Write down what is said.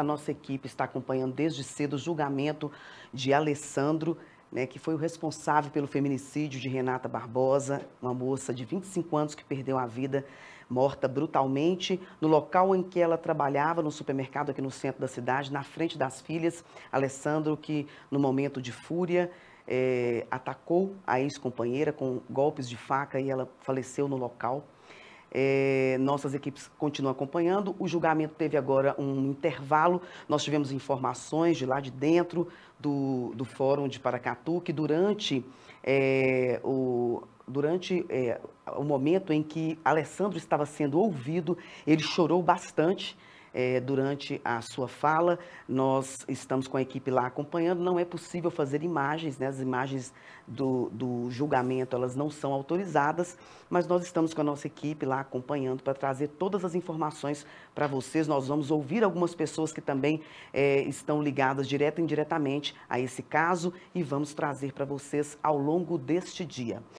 a nossa equipe está acompanhando desde cedo o julgamento de Alessandro, né, que foi o responsável pelo feminicídio de Renata Barbosa, uma moça de 25 anos que perdeu a vida morta brutalmente no local em que ela trabalhava, no supermercado aqui no centro da cidade, na frente das filhas. Alessandro, que no momento de fúria, é, atacou a ex-companheira com golpes de faca e ela faleceu no local. É, nossas equipes continuam acompanhando. O julgamento teve agora um intervalo. Nós tivemos informações de lá de dentro do, do Fórum de Paracatu que durante é, o, durante é, o momento em que Alessandro estava sendo ouvido, ele chorou bastante é, durante a sua fala. Nós estamos com a equipe lá acompanhando. Não é possível fazer imagens, né? as imagens do, do julgamento elas não são autorizadas, mas nós estamos com a nossa equipe lá acompanhando para trazer todas as informações para vocês. Nós vamos ouvir algumas pessoas que também é, estão ligadas direta e indiretamente a esse caso e vamos trazer para vocês ao longo deste dia.